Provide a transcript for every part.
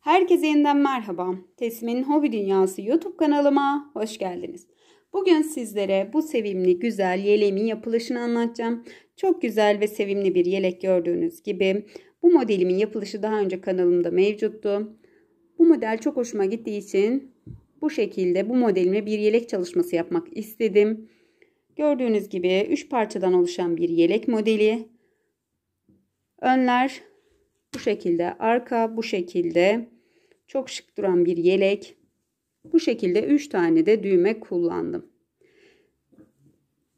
Herkese yeniden merhaba. Teslime'nin Hobi Dünyası YouTube kanalıma hoş geldiniz. Bugün sizlere bu sevimli güzel yeleğimin yapılışını anlatacağım. Çok güzel ve sevimli bir yelek gördüğünüz gibi. Bu modelimin yapılışı daha önce kanalımda mevcuttu. Bu model çok hoşuma gittiği için bu şekilde bu modelimle bir yelek çalışması yapmak istedim. Gördüğünüz gibi 3 parçadan oluşan bir yelek modeli. Önler bu şekilde arka bu şekilde çok şık duran bir yelek. Bu şekilde 3 tane de düğme kullandım.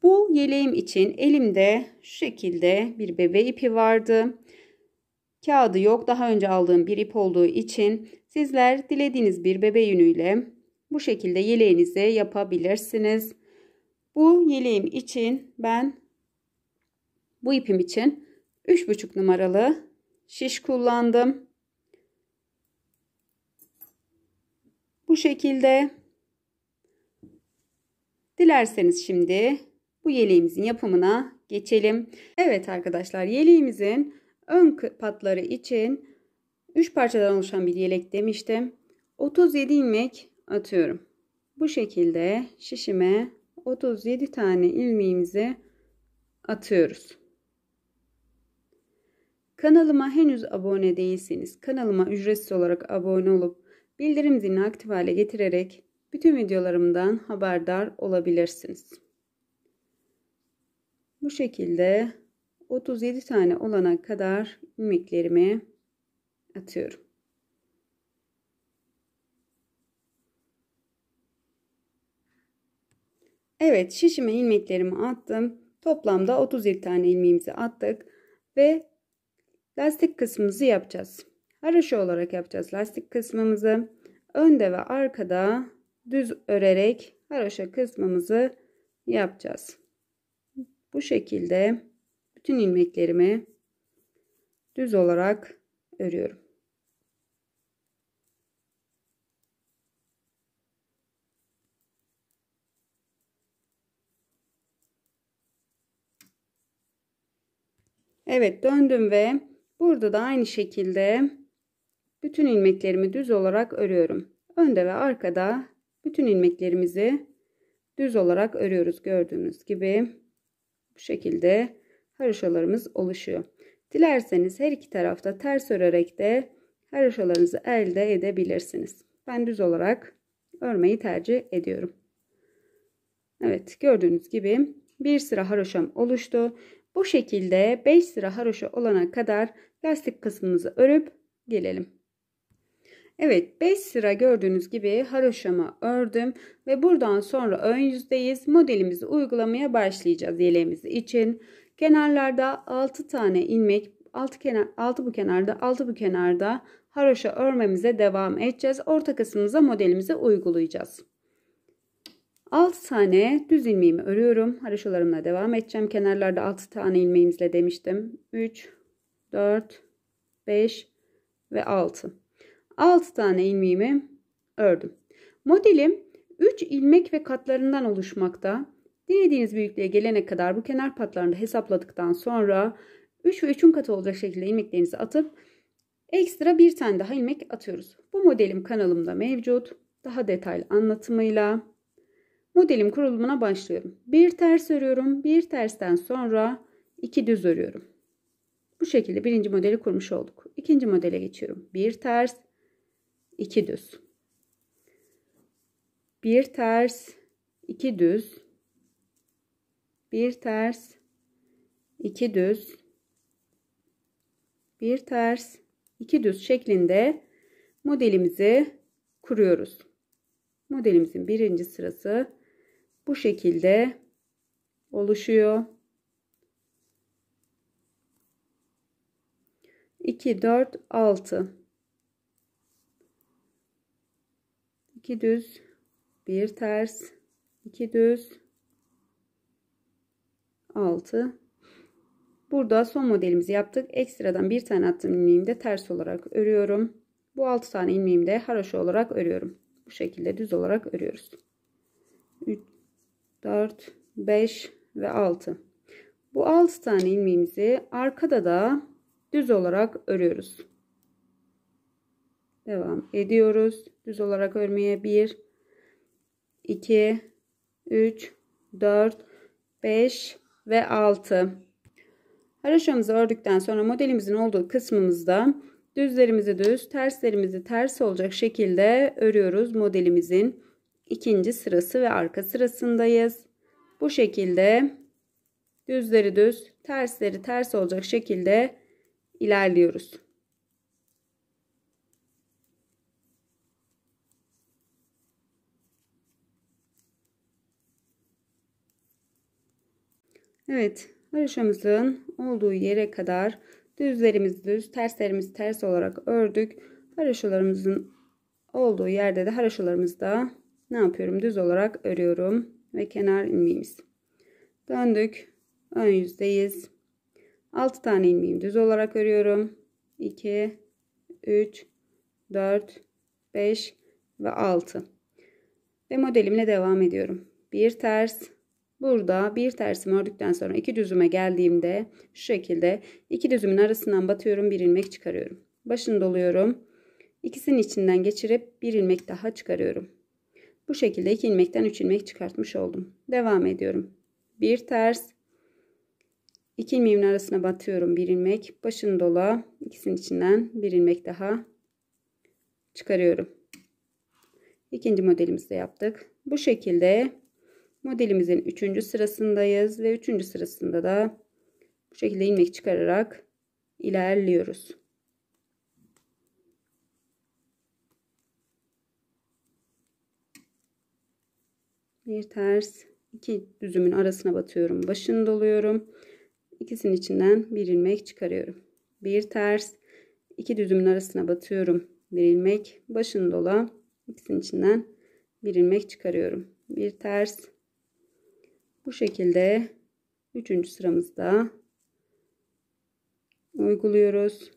Bu yeleğim için elimde şu şekilde bir bebe ipi vardı. Kağıdı yok. Daha önce aldığım bir ip olduğu için sizler dilediğiniz bir bebe yünüyle bu şekilde yeleğinizi yapabilirsiniz. Bu yeleğim için ben bu ipim için 3,5 numaralı şiş kullandım. Bu şekilde dilerseniz şimdi bu yeleğimizin yapımına geçelim. Evet arkadaşlar yeleğimizin ön patları için 3 parçadan oluşan bir yelek demiştim. 37 ilmek atıyorum. Bu şekilde şişime 37 tane ilmeğimizi atıyoruz. Kanalıma henüz abone değilseniz kanalıma ücretsiz olarak abone olup bildirim zilini aktif hale getirerek bütün videolarımdan haberdar olabilirsiniz. Bu şekilde 37 tane olana kadar ilmeklerimi atıyorum. Evet şişime ilmeklerimi attım. Toplamda 37 tane ilmeğimizi attık ve lastik kısmımızı yapacağız. Haroşa olarak yapacağız lastik kısmımızı. Önde ve arkada düz örerek haroşa kısmımızı yapacağız. Bu şekilde bütün ilmeklerimi düz olarak örüyorum. Evet döndüm ve Burada da aynı şekilde bütün ilmeklerimi düz olarak örüyorum. Önde ve arkada bütün ilmeklerimizi düz olarak örüyoruz. Gördüğünüz gibi bu şekilde haroşalarımız oluşuyor. Dilerseniz her iki tarafta ters örerek de haroşalarınızı elde edebilirsiniz. Ben düz olarak örmeyi tercih ediyorum. Evet gördüğünüz gibi bir sıra haroşam oluştu. Bu şekilde 5 sıra haroşa olana kadar lastik kısmımızı örüp gelelim. Evet 5 sıra gördüğünüz gibi haroşama ördüm ve buradan sonra ön yüzdeyiz. Modelimizi uygulamaya başlayacağız yeleğimiz için. Kenarlarda 6 tane ilmek 6 kenar 6 bu kenarda 6 bu kenarda haroşa örmemize devam edeceğiz. Orta kısmımıza modelimizi uygulayacağız. 6 tane düz ilmeğimi örüyorum. Haroşalarımla devam edeceğim. Kenarlarda 6 tane ilmeğimizle demiştim. 3 4, 5 ve 6. 6 tane ilmeğimi ördüm. Modelim 3 ilmek ve katlarından oluşmakta. Dilediğiniz büyüklüğe gelene kadar bu kenar patlarını hesapladıktan sonra 3 ve 3'ün katı olacak şekilde ilmeklerinizi atıp ekstra bir tane daha ilmek atıyoruz. Bu modelim kanalımda mevcut. Daha detaylı anlatımıyla modelim kurulumuna başlıyorum. Bir ters örüyorum. Bir tersten sonra iki düz örüyorum. Bu şekilde birinci modeli kurmuş olduk. İkinci modele geçiyorum. Bir ters, iki düz. Bir ters, iki düz. Bir ters, iki düz. Bir ters, iki düz şeklinde modelimizi kuruyoruz. Modelimizin birinci sırası bu şekilde oluşuyor. 2 4 6 2 düz 1 ters 2 düz 6 burada son modelimizi yaptık ekstradan bir tane attığım ilmeğimde ters olarak örüyorum bu 6 tane ilmeğimde haroşa olarak örüyorum bu şekilde düz olarak örüyoruz 3 4 5 ve 6 bu 6 tane ilmeğimizi arkada da düz olarak örüyoruz. Devam ediyoruz. Düz olarak örmeye 1 2 3 4 5 ve 6 haroşamızı ördükten sonra modelimizin olduğu kısmımızda düzlerimizi düz terslerimizi ters olacak şekilde örüyoruz modelimizin ikinci sırası ve arka sırasındayız bu şekilde düzleri düz tersleri ters olacak şekilde ilerliyoruz. Evet, haroşamızın olduğu yere kadar düzlerimizi düz, terslerimiz ters olarak ördük. Haroşalarımızın olduğu yerde de haroşalarımızı da ne yapıyorum? Düz olarak örüyorum ve kenar ilmeğimiz. Döndük. Ön yüzdeyiz. 6 tane ilmeğimi düz olarak örüyorum. 2 3 4 5 ve 6. Ve modelimle devam ediyorum. Bir ters Burada bir tersimi ördükten sonra iki düzüme geldiğimde şu şekilde iki düzümün arasından batıyorum bir ilmek çıkarıyorum. Başını doluyorum. İkisinin içinden geçirip bir ilmek daha çıkarıyorum. Bu şekilde iki ilmekten üç ilmek çıkartmış oldum. Devam ediyorum. Bir ters İki ilmeğimin arasına batıyorum. Bir ilmek. Başını dola. ikisinin içinden bir ilmek daha çıkarıyorum. İkinci modelimizi de yaptık. Bu şekilde modelimizin üçüncü sırasındayız. Ve üçüncü sırasında da bu şekilde ilmek çıkararak ilerliyoruz. Bir ters iki düzümün arasına batıyorum. Başını doluyorum. İkisinin içinden bir ilmek çıkarıyorum. Bir ters, iki düzümün arasına batıyorum. Bir ilmek, başın dola. ikisinin içinden bir ilmek çıkarıyorum. Bir ters. Bu şekilde üçüncü sıramızda uyguluyoruz.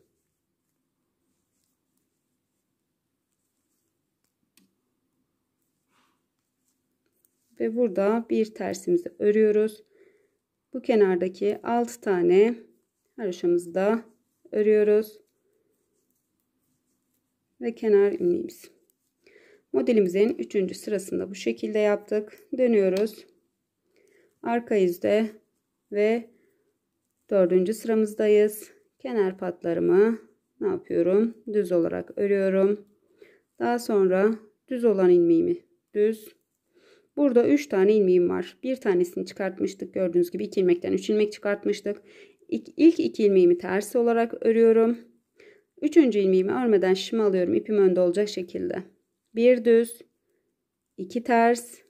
Ve burada bir tersimizi örüyoruz bu kenardaki 6 tane haroşamızı da örüyoruz. Ve kenar ilmeğimiz. Modelimizin 3. sırasında bu şekilde yaptık. Dönüyoruz. Arka yüzde ve 4. sıramızdayız. Kenar patlarımı ne yapıyorum? Düz olarak örüyorum. Daha sonra düz olan ilmeğimi düz Burada 3 tane ilmeğim var. Bir tanesini çıkartmıştık. Gördüğünüz gibi 2 ilmekten 3 ilmek çıkartmıştık. İlk, ilk 2 ilmeğimi tersi olarak örüyorum. 3. ilmeğimi örmeden şişimi alıyorum. İpim önde olacak şekilde. Bir düz, 2 ters.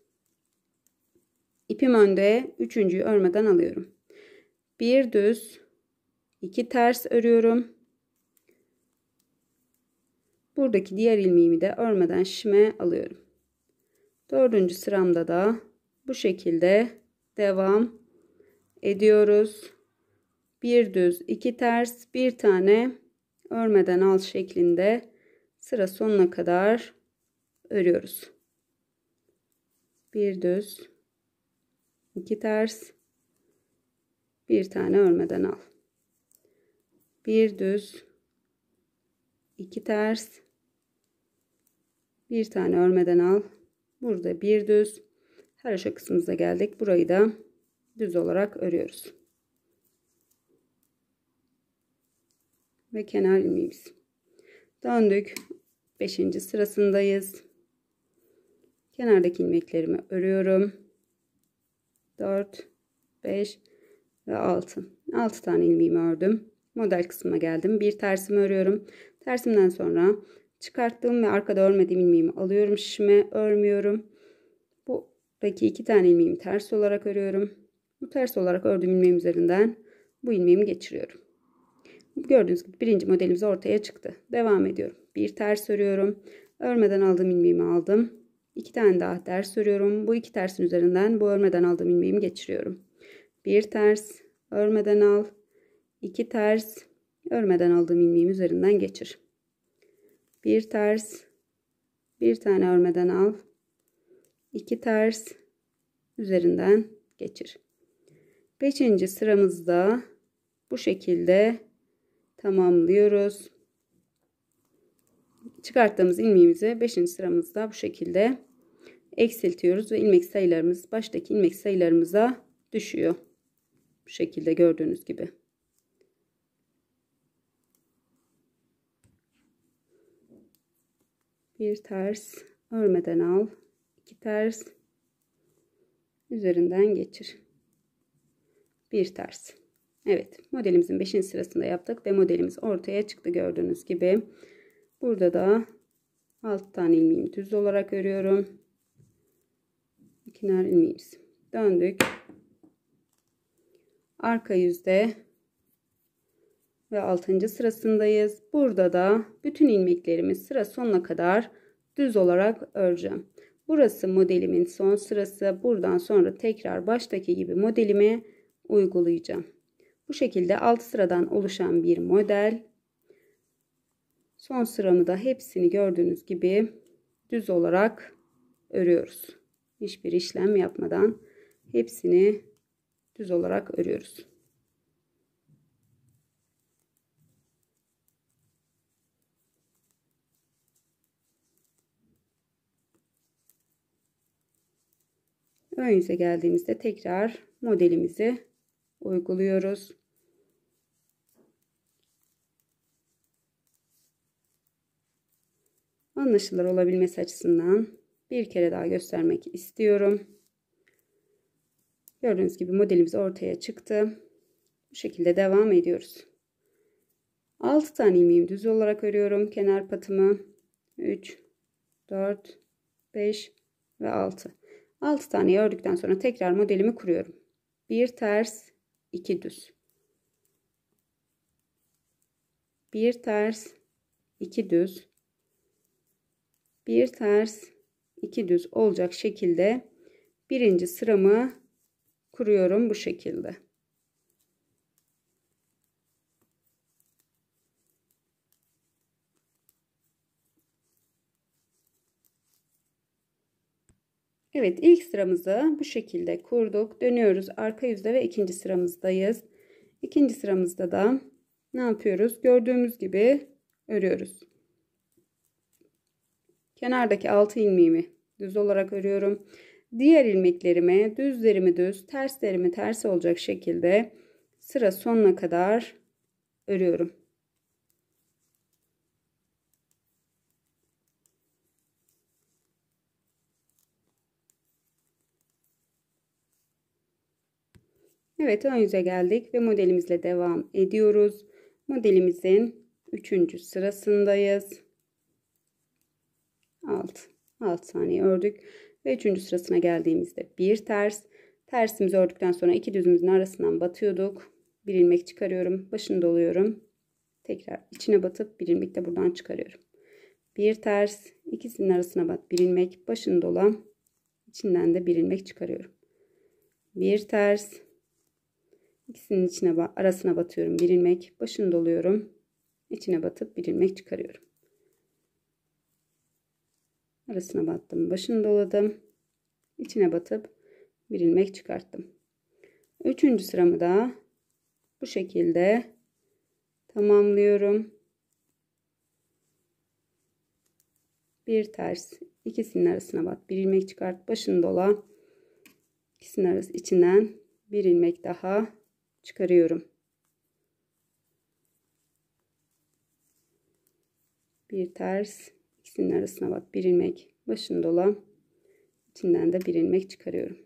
İpim önde, 3.'yü örmeden alıyorum. Bir düz, 2 ters örüyorum. Buradaki diğer ilmeğimi de örmeden şime alıyorum. Dördüncü sıramda da bu şekilde devam ediyoruz. Bir düz, iki ters, bir tane örmeden al şeklinde sıra sonuna kadar örüyoruz. Bir düz, iki ters, bir tane örmeden al. Bir düz, iki ters, bir tane örmeden al Burada bir düz. her Haraşo kısmımıza geldik. Burayı da düz olarak örüyoruz. Ve kenar ilmeğimiz. Döndük. beşinci sırasındayız. Kenardaki ilmeklerimi örüyorum. 4 5 ve 6. 6 tane ilmeğimi ördüm. Model kısmına geldim. Bir tersimi örüyorum. Tersimden sonra çıkarttığım ve arkada örmediğim ilmeğimi alıyorum şişime örmüyorum. Buradaki iki tane ilmeğimi ters olarak örüyorum. Bu ters olarak ördüğüm ilmeğim üzerinden bu ilmeğimi geçiriyorum. Gördüğünüz gibi birinci modelimiz ortaya çıktı. Devam ediyorum. Bir ters örüyorum. Örmeden aldığım ilmeğimi aldım. İki tane daha ters örüyorum. Bu iki tersin üzerinden bu örmeden aldığım ilmeğimi geçiriyorum. Bir ters, örmeden al. iki ters, örmeden aldığım ilmeğim üzerinden geçir bir ters bir tane örmeden al iki ters üzerinden geçir beşinci sıramızda bu şekilde tamamlıyoruz çıkarttığımız ilmeğimizi 5. sıramızda bu şekilde eksiltiyoruz ve ilmek sayılarımız baştaki ilmek sayılarımıza düşüyor. Bu şekilde gördüğünüz gibi. bir ters örmeden al iki ters üzerinden geçir bir ters Evet modelimizin 5. sırasında yaptık ve modelimiz ortaya çıktı gördüğünüz gibi burada da alttan ilmeğimi düz olarak örüyorum kenar ilmeğimiz döndük arka yüzde ve 6. sırasındayız. Burada da bütün ilmeklerimi sıra sonuna kadar düz olarak öreceğim. Burası modelimin son sırası. Buradan sonra tekrar baştaki gibi modelimi uygulayacağım. Bu şekilde 6 sıradan oluşan bir model. Son sıramı da hepsini gördüğünüz gibi düz olarak örüyoruz. Hiçbir işlem yapmadan hepsini düz olarak örüyoruz. Ön yüze geldiğimizde tekrar modelimizi uyguluyoruz. Anlaşılır olabilmesi açısından bir kere daha göstermek istiyorum. Gördüğünüz gibi modelimiz ortaya çıktı. Bu şekilde devam ediyoruz. 6 tane ilmeğim düz olarak örüyorum. Kenar patımı 3, 4, 5 ve 6. 6 tane ördükten sonra tekrar modelimi kuruyorum. Bir ters, iki düz. Bir ters, iki düz. Bir ters, iki düz olacak şekilde birinci sıramı kuruyorum bu şekilde. Evet ilk sıramızı bu şekilde kurduk. Dönüyoruz arka yüzde ve ikinci sıramızdayız. İkinci sıramızda da ne yapıyoruz? Gördüğümüz gibi örüyoruz. Kenardaki 6 ilmeğimi düz olarak örüyorum. Diğer ilmeklerimi düzlerimi düz, terslerimi ters olacak şekilde sıra sonuna kadar örüyorum. Evet ön yüze geldik ve modelimizle devam ediyoruz. Modelimizin 3. sırasındayız. 6. 6 saniye ördük ve 3. sırasına geldiğimizde bir ters. Tersimizi ördükten sonra iki düzümüzün arasından batıyorduk. Bir ilmek çıkarıyorum. Başını doluyorum. Tekrar içine batıp bir ilmek de buradan çıkarıyorum. Bir ters. ikisinin arasına bat. Bir ilmek. Başını dola. İçinden de bir ilmek çıkarıyorum. Bir ters ikisinin içine arasına batıyorum. Bir ilmek başını doluyorum. içine batıp bir ilmek çıkarıyorum. Arasına battım. Başını doladım. içine batıp bir ilmek çıkarttım. Üçüncü sıramı da bu şekilde tamamlıyorum. Bir ters ikisinin arasına bat. Bir ilmek çıkart. Başını dola. ikisinin arası içinden bir ilmek daha çıkarıyorum. Bir ters ikisinin arasına bak bir ilmek başını dolan içinden de bir ilmek çıkarıyorum.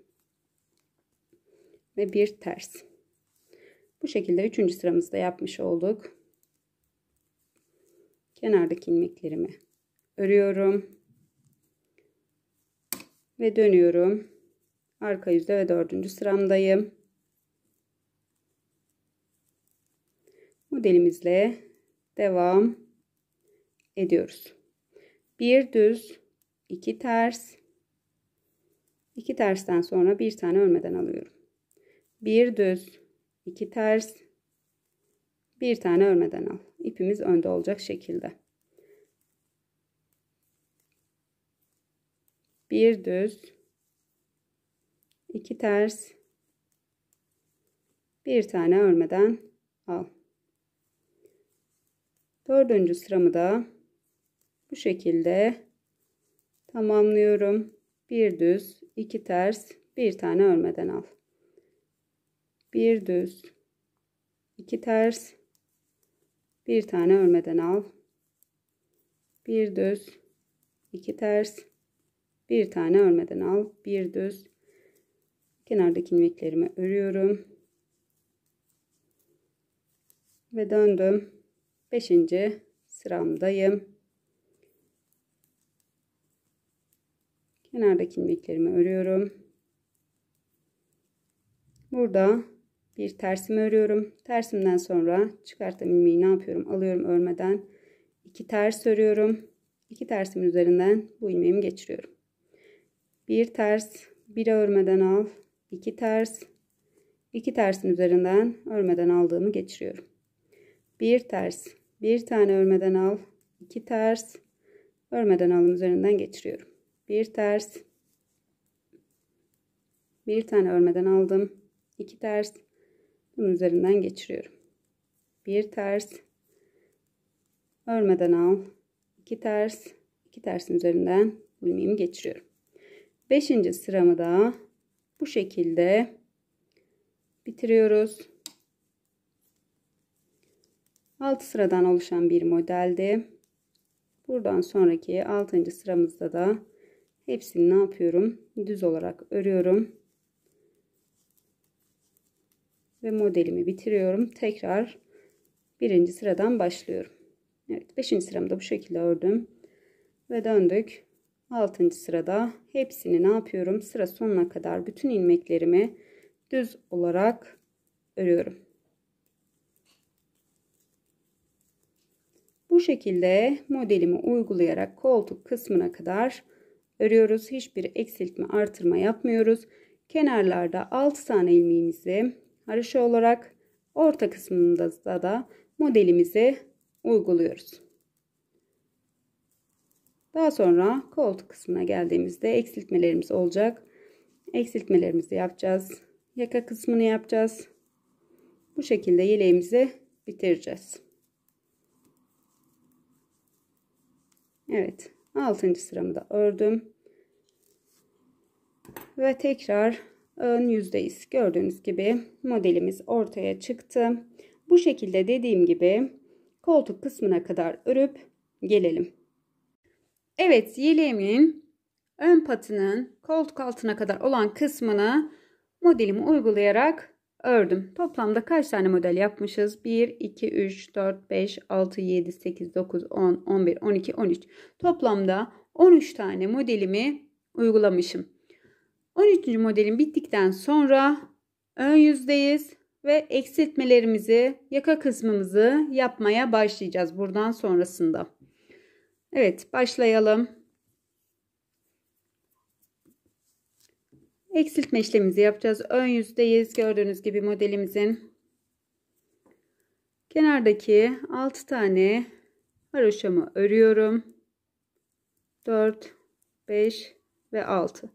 Ve bir ters. Bu şekilde üçüncü sıramızda yapmış olduk. Kenardaki ilmeklerimi örüyorum ve dönüyorum. Arka yüzde ve dördüncü sıramdayım. modelimizle devam ediyoruz. Bir düz, iki ters, iki tersten sonra bir tane örmeden alıyorum. Bir düz, iki ters, bir tane örmeden al. İpimiz önde olacak şekilde. Bir düz, iki ters, bir tane örmeden al. Dördüncü sıramı da bu şekilde tamamlıyorum. Bir düz, iki ters, bir tane örmeden al. Bir düz, iki ters, bir tane örmeden al. Bir düz, iki ters, bir tane örmeden al. Bir düz, kenardaki ilmeklerimi örüyorum. Ve döndüm. 5. sıramdayım. Kenardaki ilmeklerimi örüyorum. Burada bir tersimi örüyorum. Tersimden sonra çıkarttığım ilmeği ne yapıyorum? Alıyorum örmeden. 2 ters örüyorum. 2 tersimin üzerinden bu ilmeğimi geçiriyorum. Bir ters, bir örmeden al. 2 ters, 2 tersin üzerinden örmeden aldığımı geçiriyorum. Bir ters, bir tane örmeden al iki ters örmeden alın üzerinden geçiriyorum bir ters bir tane örmeden aldım iki ters bunun üzerinden geçiriyorum bir ters örmeden al iki ters iki tersin üzerinden ilmeğimi geçiriyorum 5. sıramı da bu şekilde bitiriyoruz 6 sıradan oluşan bir modeldi. Buradan sonraki 6. sıramızda da hepsini ne yapıyorum? Düz olarak örüyorum. Ve modelimi bitiriyorum. Tekrar birinci sıradan başlıyorum. Evet 5. sıramda bu şekilde ördüm. Ve döndük. 6. sırada hepsini ne yapıyorum? Sıra sonuna kadar bütün ilmeklerimi düz olarak örüyorum. Bu şekilde modelimi uygulayarak koltuk kısmına kadar örüyoruz. Hiçbir eksiltme artırma yapmıyoruz. Kenarlarda 6 tane ilmeğimizi haroşa olarak orta kısmında da da modelimizi uyguluyoruz. Daha sonra koltuk kısmına geldiğimizde eksiltmelerimiz olacak. Eksiltmelerimizi yapacağız. Yaka kısmını yapacağız. Bu şekilde yeleğimizi bitireceğiz. Evet. 6. sıramı da ördüm. Ve tekrar ön yüzdeyiz. Gördüğünüz gibi modelimiz ortaya çıktı. Bu şekilde dediğim gibi koltuk kısmına kadar örüp gelelim. Evet yeleğimin ön patının koltuk altına kadar olan kısmını modelimi uygulayarak ördüm. Toplamda kaç tane model yapmışız? 1, 2, 3, 4, 5, 6, 7, 8, 9, 10, 11, 12, 13. Toplamda 13 tane modelimi uygulamışım. 13. modelim bittikten sonra ön yüzdeyiz ve eksiltmelerimizi yaka kısmımızı yapmaya başlayacağız buradan sonrasında. Evet başlayalım. Eksiltme işlemimizi yapacağız. Ön yüzdeyiz. Gördüğünüz gibi modelimizin kenardaki 6 tane haroşamı örüyorum. 4, 5 ve 6.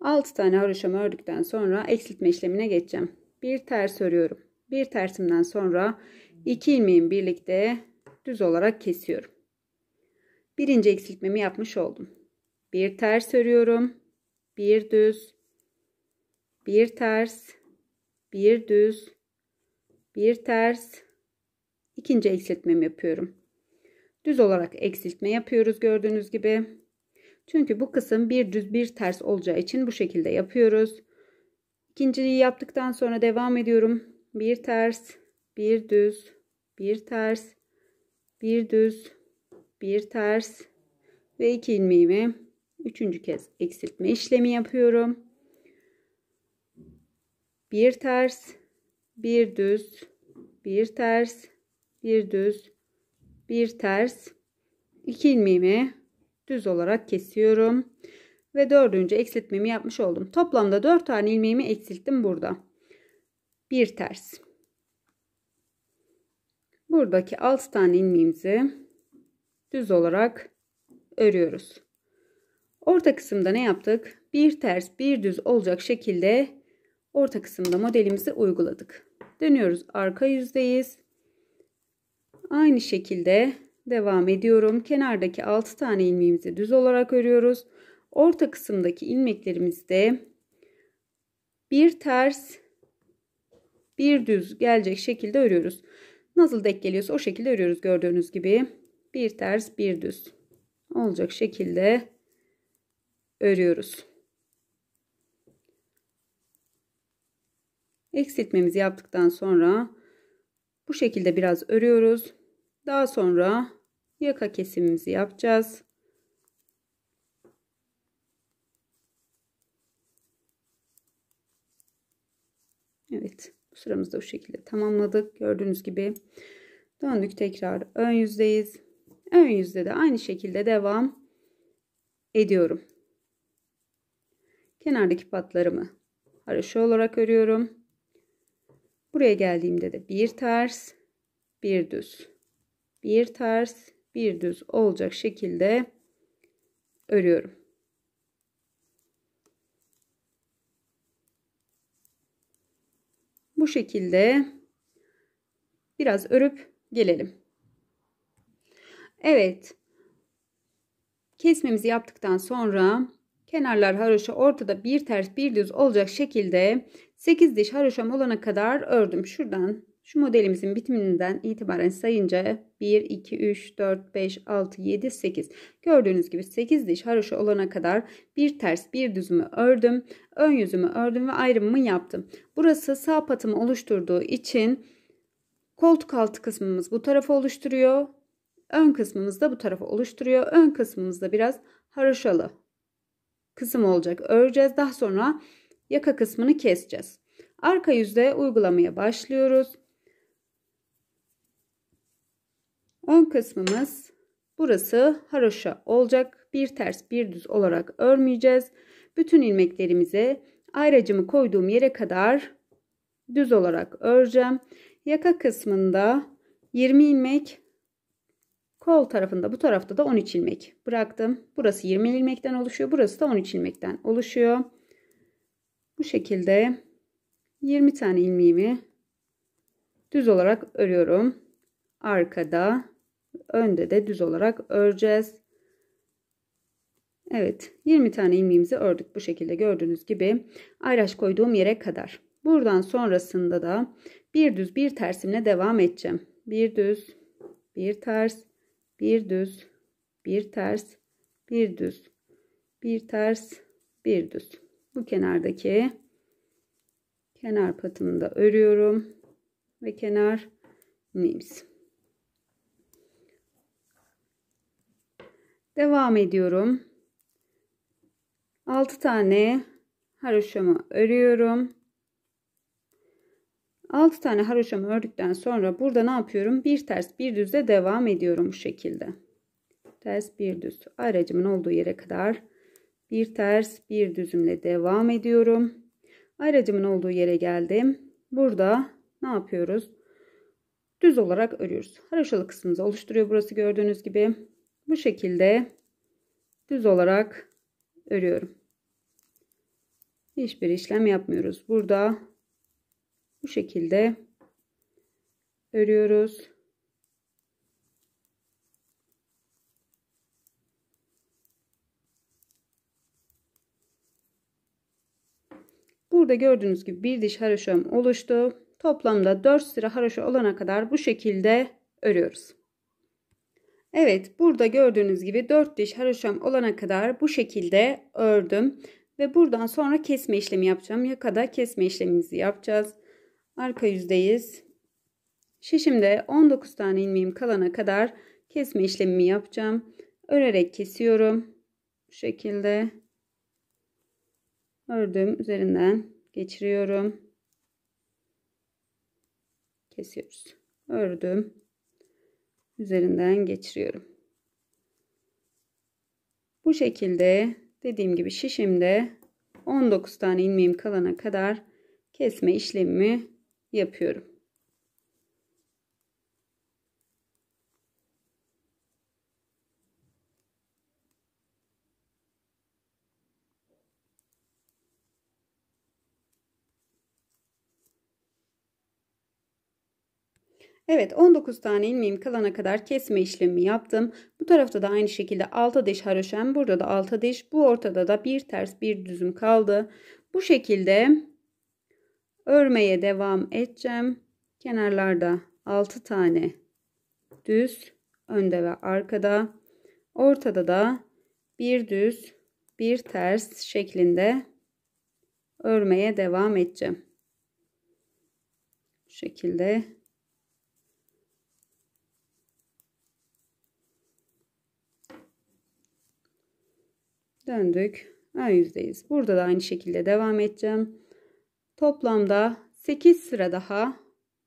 6 tane haroşamı ördükten sonra eksiltme işlemine geçeceğim. Bir ters örüyorum. Bir tersimden sonra 2 ilmeğin birlikte düz olarak kesiyorum. Birinci eksiltmemi yapmış oldum. Bir ters örüyorum. Bir düz bir ters, bir düz, bir ters, ikinci eksiltmemi yapıyorum. Düz olarak eksiltme yapıyoruz gördüğünüz gibi. Çünkü bu kısım bir düz bir ters olacağı için bu şekilde yapıyoruz. İkinciyi yaptıktan sonra devam ediyorum. Bir ters, bir düz, bir ters, bir düz, bir ters ve iki ilmeğimi üçüncü kez eksiltme işlemi yapıyorum bir ters, bir düz, bir ters, bir düz, bir ters, iki ilmeğimi düz olarak kesiyorum ve dördüncü eksiltmemi yapmış oldum. Toplamda dört tane ilmeğimi eksilttim burada. Bir ters. Buradaki alt tane ilmeğimizi düz olarak örüyoruz. Orta kısımda ne yaptık? Bir ters, bir düz olacak şekilde orta kısımda modelimizi uyguladık. Dönüyoruz arka yüzdeyiz. Aynı şekilde devam ediyorum. Kenardaki 6 tane ilmeğimizi düz olarak örüyoruz. Orta kısımdaki ilmeklerimizde bir ters bir düz gelecek şekilde örüyoruz. Nasıl denk geliyorsa o şekilde örüyoruz gördüğünüz gibi. Bir ters bir düz olacak şekilde örüyoruz. Eksiltmemizi yaptıktan sonra bu şekilde biraz örüyoruz. Daha sonra yaka kesimimizi yapacağız. Evet bu sıramızı bu şekilde tamamladık. Gördüğünüz gibi döndük tekrar ön yüzdeyiz. Ön yüzde de aynı şekilde devam ediyorum. Kenardaki patlarımı haroşa olarak örüyorum. Buraya geldiğimde de bir ters, bir düz, bir ters, bir düz olacak şekilde örüyorum. Bu şekilde biraz örüp gelelim. Evet. Kesmemizi yaptıktan sonra kenarlar haroşa ortada bir ters bir düz olacak şekilde 8 diş haroşam olana kadar ördüm. Şuradan şu modelimizin bitiminden itibaren sayınca 1, 2, 3, 4, 5, 6, 7, 8. Gördüğünüz gibi 8 diş haroşa olana kadar bir ters bir düzümü ördüm. Ön yüzümü ördüm ve ayrımımı yaptım. Burası sağ patımı oluşturduğu için koltuk altı kısmımız bu tarafı oluşturuyor. Ön kısmımız da bu tarafı oluşturuyor. Ön kısmımızda biraz haroşalı kısım olacak. Öreceğiz. Daha sonra yaka kısmını keseceğiz. Arka yüzde uygulamaya başlıyoruz. Ön kısmımız burası haroşa olacak. Bir ters bir düz olarak örmeyeceğiz. Bütün ilmeklerimize ayracımı koyduğum yere kadar düz olarak öreceğim. Yaka kısmında 20 ilmek Kol tarafında bu tarafta da 13 ilmek bıraktım. Burası 20 ilmekten oluşuyor. Burası da 13 ilmekten oluşuyor. Bu şekilde 20 tane ilmeğimi düz olarak örüyorum. Arkada, önde de düz olarak öreceğiz. Evet 20 tane ilmeğimizi ördük bu şekilde gördüğünüz gibi ayraç koyduğum yere kadar. Buradan sonrasında da bir düz bir tersimle devam edeceğim. Bir düz, bir ters, bir düz, bir ters, bir düz, bir ters, bir düz bu kenardaki kenar patımı da örüyorum ve kenar neyimiz. Devam ediyorum. 6 tane haroşamı örüyorum. 6 tane haroşamı ördükten sonra burada ne yapıyorum? Bir ters bir düzle devam ediyorum bu şekilde. Ters bir düz aracımın olduğu yere kadar bir ters bir düzümle devam ediyorum. Ayracımın olduğu yere geldim. Burada ne yapıyoruz? Düz olarak örüyoruz. Haroşalı kısmımızı oluşturuyor burası gördüğünüz gibi. Bu şekilde düz olarak örüyorum. Hiçbir işlem yapmıyoruz. Burada bu şekilde örüyoruz. Burada gördüğünüz gibi bir diş haroşam oluştu. Toplamda 4 sıra haroşa olana kadar bu şekilde örüyoruz. Evet burada gördüğünüz gibi 4 diş haroşam olana kadar bu şekilde ördüm. Ve buradan sonra kesme işlemi yapacağım. Yakada kesme işlemimizi yapacağız. Arka yüzdeyiz. Şişimde 19 tane ilmeğim kalana kadar kesme işlemimi yapacağım. Örerek kesiyorum. Bu şekilde ördüm üzerinden geçiriyorum. Kesiyoruz. Ördüm. Üzerinden geçiriyorum. Bu şekilde dediğim gibi şişimde 19 tane ilmeğim kalana kadar kesme işlemimi yapıyorum. Evet 19 tane ilmeğim kalana kadar kesme işlemi yaptım. Bu tarafta da aynı şekilde 6 adet haroşem burada da 6 adet bu ortada da bir ters bir düzüm kaldı. Bu şekilde örmeye devam edeceğim. Kenarlarda 6 tane düz önde ve arkada ortada da bir düz bir ters şeklinde örmeye devam edeceğim. Bu şekilde döndük. Ön yüzdeyiz. Burada da aynı şekilde devam edeceğim. Toplamda 8 sıra daha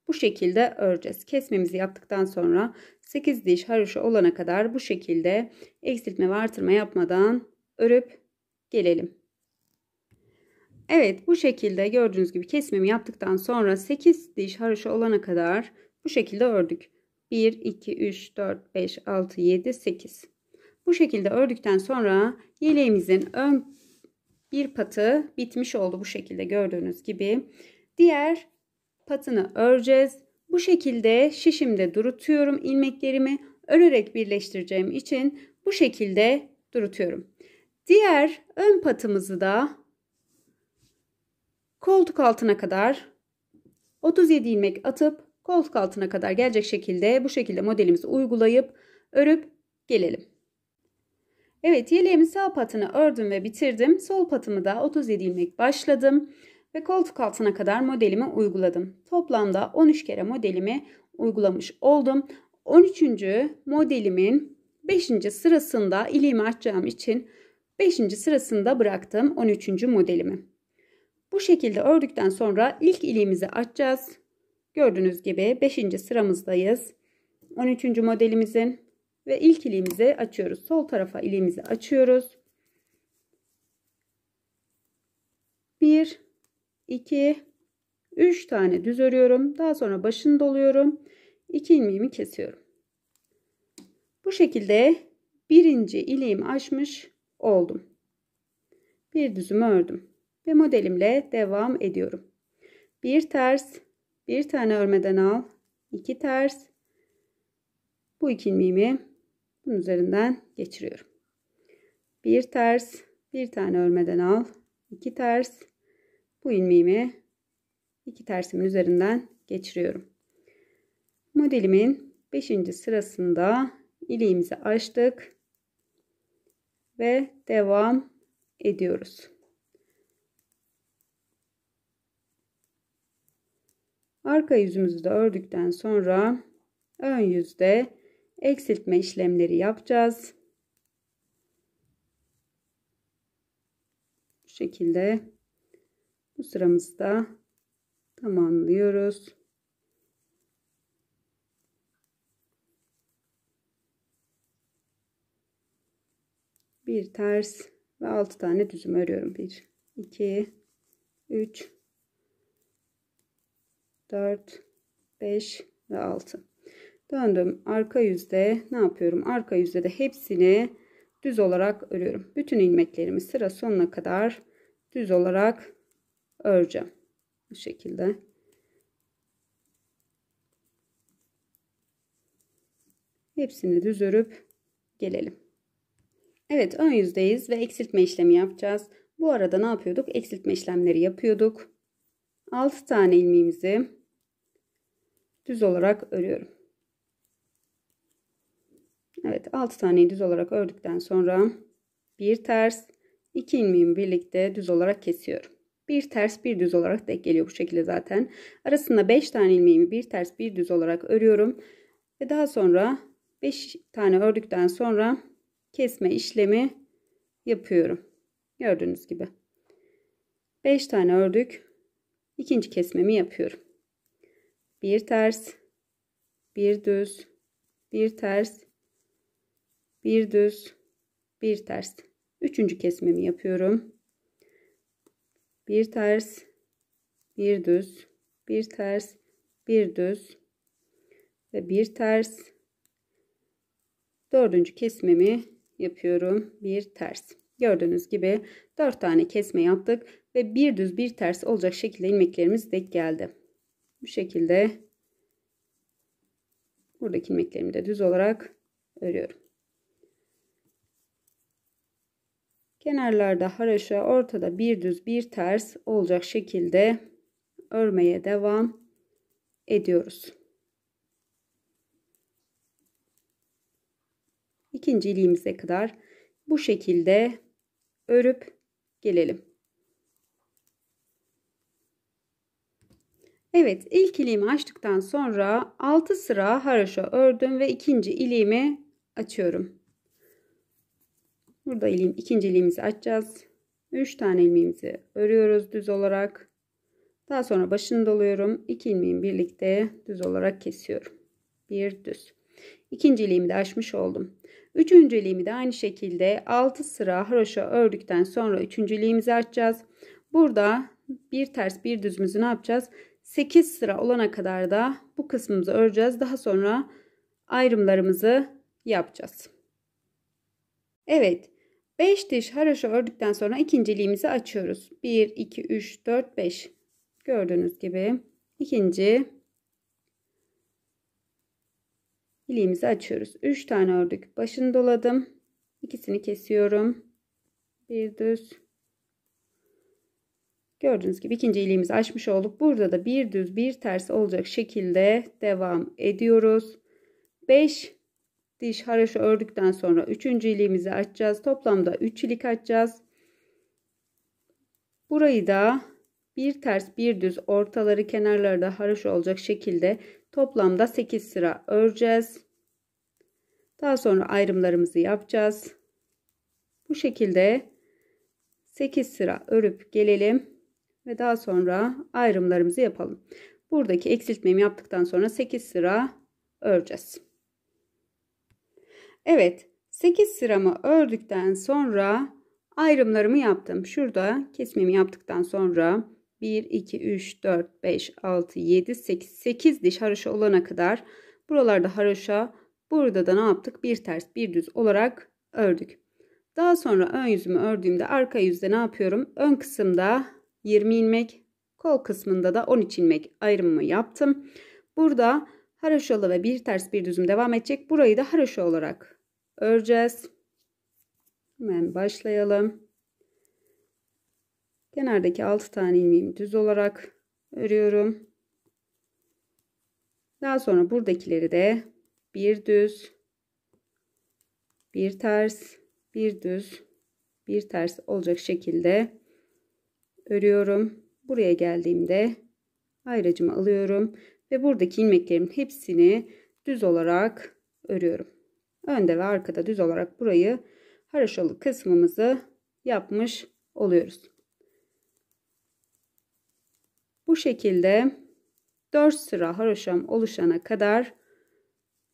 bu şekilde öreceğiz. Kesmemizi yaptıktan sonra 8 diş haroşa olana kadar bu şekilde eksiltme ve artırma yapmadan örüp gelelim. Evet bu şekilde gördüğünüz gibi kesmemi yaptıktan sonra 8 diş haroşa olana kadar bu şekilde ördük. 1, 2, 3, 4, 5, 6, 7, 8. Bu şekilde ördükten sonra yeleğimizin ön bir patı bitmiş oldu bu şekilde gördüğünüz gibi. Diğer patını öreceğiz. Bu şekilde şişimde durutuyorum ilmeklerimi. Örerek birleştireceğim için bu şekilde durutuyorum. Diğer ön patımızı da koltuk altına kadar 37 ilmek atıp koltuk altına kadar gelecek şekilde bu şekilde modelimizi uygulayıp örüp gelelim. Evet yeleğimin sağ patını ördüm ve bitirdim. Sol patımı da 37 ilmek başladım ve koltuk altına kadar modelimi uyguladım. Toplamda 13 kere modelimi uygulamış oldum. 13. modelimin 5. sırasında iliğimi açacağım için 5. sırasında bıraktım 13. modelimi. Bu şekilde ördükten sonra ilk iliğimizi açacağız. Gördüğünüz gibi 5. sıramızdayız. 13. modelimizin ve ilk ilimizi açıyoruz. Sol tarafa ilimizi açıyoruz. 1 2 3 tane düz örüyorum. Daha sonra başını doluyorum. 2 ilmeğimi kesiyorum. Bu şekilde birinci iliğimi açmış oldum. Bir düzümü ördüm ve modelimle devam ediyorum. Bir ters, bir tane örmeden al, iki ters. Bu iki ilmeğimi bunun üzerinden geçiriyorum. Bir ters, bir tane örmeden al, iki ters. Bu ilmeğimi iki tersimin üzerinden geçiriyorum. Modelimin 5. sırasında iliğimizi açtık ve devam ediyoruz. Arka yüzümüzü de ördükten sonra ön yüzde eksiltme işlemleri yapacağız. Bu şekilde bu sıramızı da tamamlıyoruz. Bir ters ve 6 tane düzüm örüyorum. 1 2 3 4 5 ve 6 döndüm arka yüzde ne yapıyorum arka yüzde de hepsini düz olarak örüyorum bütün ilmeklerimi sıra sonuna kadar düz olarak öreceğim bu şekilde hepsini düz örüp gelelim Evet ön yüzdeyiz ve eksiltme işlemi yapacağız bu arada ne yapıyorduk eksiltme işlemleri yapıyorduk 6 tane ilmeğimizi düz olarak örüyorum Evet 6 tane düz olarak ördükten sonra bir ters iki ilmeğimi birlikte düz olarak kesiyorum. Bir ters bir düz olarak denk geliyor bu şekilde zaten. Arasında 5 tane ilmeğimi bir ters bir düz olarak örüyorum. Ve daha sonra 5 tane ördükten sonra kesme işlemi yapıyorum. Gördüğünüz gibi. 5 tane ördük. İkinci kesmemi yapıyorum. Bir ters, bir düz, bir ters, bir düz bir ters üçüncü kesmemi yapıyorum bir ters bir düz bir ters bir düz ve bir ters dördüncü kesmemi yapıyorum bir ters gördüğünüz gibi dört tane kesme yaptık ve bir düz bir ters olacak şekilde ilmeklerimiz denk geldi bu şekilde buradaki ilmeklerimi de düz olarak örüyorum Kenarlarda haroşa ortada bir düz bir ters olacak şekilde örmeye devam ediyoruz. İkinci iliğimize kadar bu şekilde örüp gelelim. Evet ilk iliğimi açtıktan sonra 6 sıra haroşa ördüm ve ikinci iliğimi açıyorum. Burada ilim, ikinci ilimizi açacağız. 3 tane ilmeğimizi örüyoruz düz olarak. Daha sonra başını doluyorum. 2 ilmeğin birlikte düz olarak kesiyorum. Bir düz. İkinci iliğimi de açmış oldum. Üçüncü iliğimi de aynı şekilde 6 sıra haroşa ördükten sonra üçüncü ilimizi açacağız. Burada bir ters bir düzümüzü ne yapacağız? 8 sıra olana kadar da bu kısmımızı öreceğiz. Daha sonra ayrımlarımızı yapacağız. Evet 5 diş haroşa ördükten sonra ikinciliğimizi açıyoruz. 1, 2, 3, 4, 5. Gördüğünüz gibi ikinci iliğimizi açıyoruz. 3 tane ördük. Başını doladım. İkisini kesiyorum. Bir düz. Gördüğünüz gibi ikinci iliğimizi açmış olduk. Burada da bir düz bir ters olacak şekilde devam ediyoruz. 5 diş haraşo ördükten sonra 3. iliğimizi açacağız. Toplamda 3 ilik açacağız. Burayı da bir ters bir düz ortaları kenarları da haraşo olacak şekilde toplamda 8 sıra öreceğiz. Daha sonra ayrımlarımızı yapacağız. Bu şekilde 8 sıra örüp gelelim ve daha sonra ayrımlarımızı yapalım. Buradaki eksiltmemi yaptıktan sonra 8 sıra öreceğiz. Evet 8 sıramı ördükten sonra ayrımlarımı yaptım. Şurada kesmemi yaptıktan sonra 1, 2, 3, 4, 5, 6, 7, 8, 8 diş haroşa olana kadar buralarda haroşa burada da ne yaptık? Bir ters bir düz olarak ördük. Daha sonra ön yüzümü ördüğümde arka yüzde ne yapıyorum? Ön kısımda 20 ilmek, kol kısmında da 13 ilmek ayrımımı yaptım. Burada haroşalı ve bir ters bir düzüm devam edecek. Burayı da haroşa olarak öreceğiz. Hemen başlayalım. Kenardaki 6 tane ilmeğimi düz olarak örüyorum. Daha sonra buradakileri de bir düz, bir ters, bir düz, bir ters olacak şekilde örüyorum. Buraya geldiğimde ayracımı alıyorum ve buradaki ilmeklerin hepsini düz olarak örüyorum önde ve arkada düz olarak burayı haraşolu kısmımızı yapmış oluyoruz. Bu şekilde 4 sıra haroşam oluşana kadar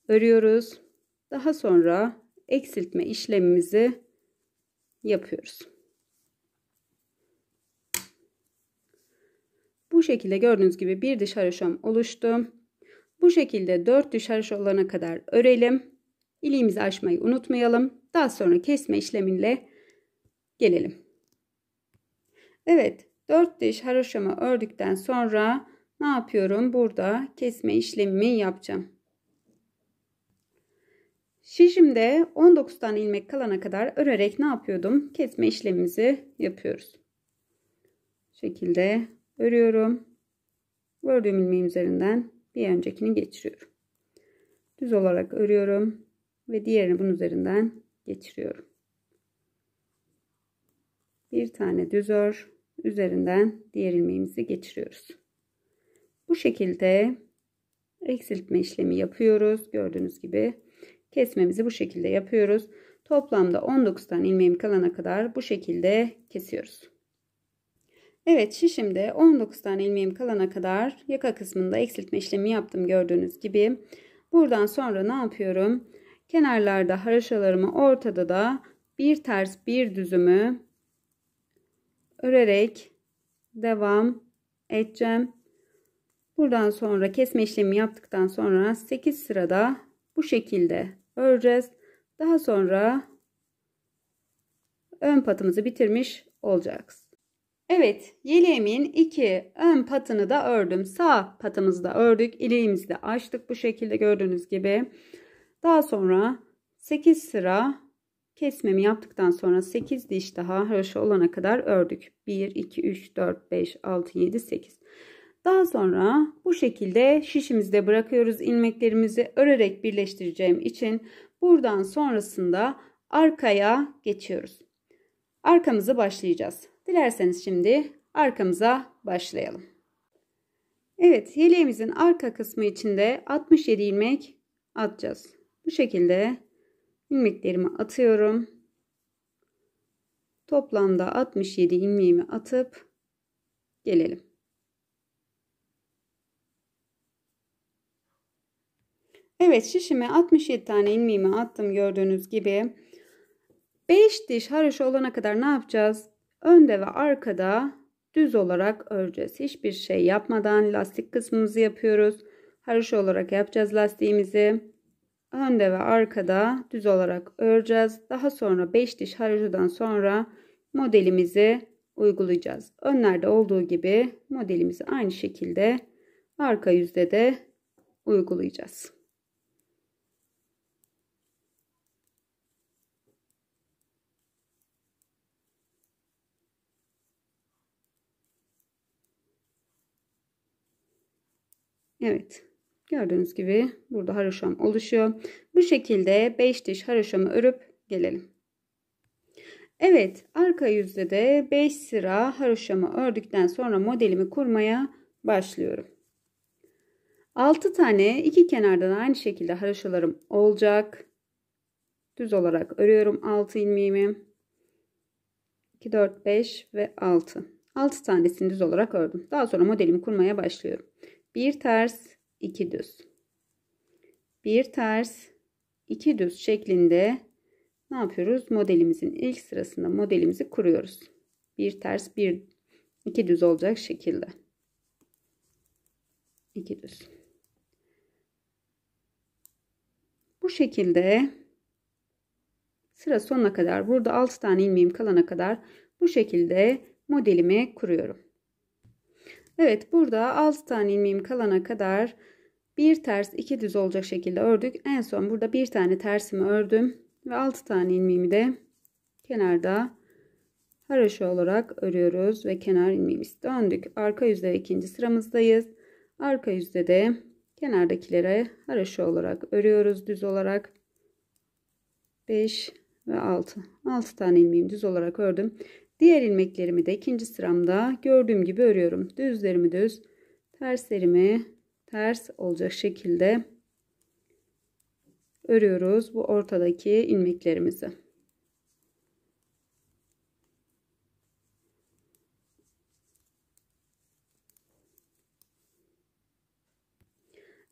örüyoruz. Daha sonra eksiltme işlemimizi yapıyoruz. Bu şekilde gördüğünüz gibi bir dış haroşam oluştu. Bu şekilde 4 dış haroş olana kadar örelim. İliğimizi açmayı unutmayalım. Daha sonra kesme işlemiyle gelelim. Evet 4 diş haroşama ördükten sonra ne yapıyorum? Burada kesme işlemimi yapacağım. Şişimde 19 tane ilmek kalana kadar örerek ne yapıyordum? Kesme işlemimizi yapıyoruz. Bu şekilde örüyorum. Ördüğüm ilmeğin üzerinden bir öncekini geçiriyorum. Düz olarak örüyorum ve diğerini bunun üzerinden geçiriyorum. Bir tane düz ör üzerinden diğer ilmeğimizi geçiriyoruz. Bu şekilde eksiltme işlemi yapıyoruz. Gördüğünüz gibi kesmemizi bu şekilde yapıyoruz. Toplamda 19 tane ilmeğim kalana kadar bu şekilde kesiyoruz. Evet şişimde 19 tane ilmeğim kalana kadar yaka kısmında eksiltme işlemi yaptım gördüğünüz gibi. Buradan sonra ne yapıyorum? Kenarlarda haraşalarımı ortada da bir ters bir düzümü örerek devam edeceğim. Buradan sonra kesme işlemi yaptıktan sonra 8 sırada bu şekilde öreceğiz. Daha sonra ön patımızı bitirmiş olacağız. Evet yeleğimin iki ön patını da ördüm. Sağ patımızı da ördük. İliğimizi de açtık bu şekilde gördüğünüz gibi. Daha sonra 8 sıra kesmemi yaptıktan sonra 8 diş daha haroşa olana kadar ördük. 1, 2, 3, 4, 5, 6, 7, 8. Daha sonra bu şekilde şişimizde bırakıyoruz ilmeklerimizi örerek birleştireceğim için buradan sonrasında arkaya geçiyoruz. Arkamızı başlayacağız. Dilerseniz şimdi arkamıza başlayalım. Evet yeleğimizin arka kısmı içinde 67 ilmek atacağız. Bu şekilde ilmeklerimi atıyorum. Toplamda 67 ilmeğimi atıp gelelim. Evet şişime 67 tane ilmeğimi attım gördüğünüz gibi. 5 diş haroşa olana kadar ne yapacağız? Önde ve arkada düz olarak öreceğiz. Hiçbir şey yapmadan lastik kısmımızı yapıyoruz. Haroşa olarak yapacağız lastiğimizi önde ve arkada düz olarak öreceğiz. Daha sonra 5 diş harajudan sonra modelimizi uygulayacağız. Önlerde olduğu gibi modelimizi aynı şekilde arka yüzde de uygulayacağız. Evet. Gördüğünüz gibi burada haroşam oluşuyor. Bu şekilde 5 diş haroşamı örüp gelelim. Evet arka yüzde de 5 sıra haroşamı ördükten sonra modelimi kurmaya başlıyorum. 6 tane iki kenardan aynı şekilde haroşalarım olacak. Düz olarak örüyorum 6 ilmeğimi. 2, 4, 5 ve 6. 6 tanesini düz olarak ördüm. Daha sonra modelimi kurmaya başlıyorum. Bir ters, 2 düz. Bir ters, iki düz şeklinde ne yapıyoruz? Modelimizin ilk sırasında modelimizi kuruyoruz. Bir ters, bir iki düz olacak şekilde. İki düz. Bu şekilde sıra sonuna kadar burada 6 tane ilmeğim kalana kadar bu şekilde modelimi kuruyorum. Evet burada 6 tane ilmeğim kalana kadar bir ters iki düz olacak şekilde ördük. En son burada bir tane tersimi ördüm ve 6 tane ilmeğimi de kenarda haroşa olarak örüyoruz ve kenar ilmeğimizi döndük. Arka yüzde ikinci sıramızdayız. Arka yüzde de kenardakilere haroşa olarak örüyoruz düz olarak. 5 ve 6. 6 tane ilmeğimi düz olarak ördüm. Diğer ilmeklerimi de ikinci sıramda gördüğüm gibi örüyorum. Düzlerimi düz, terslerimi ters olacak şekilde örüyoruz bu ortadaki ilmeklerimizi.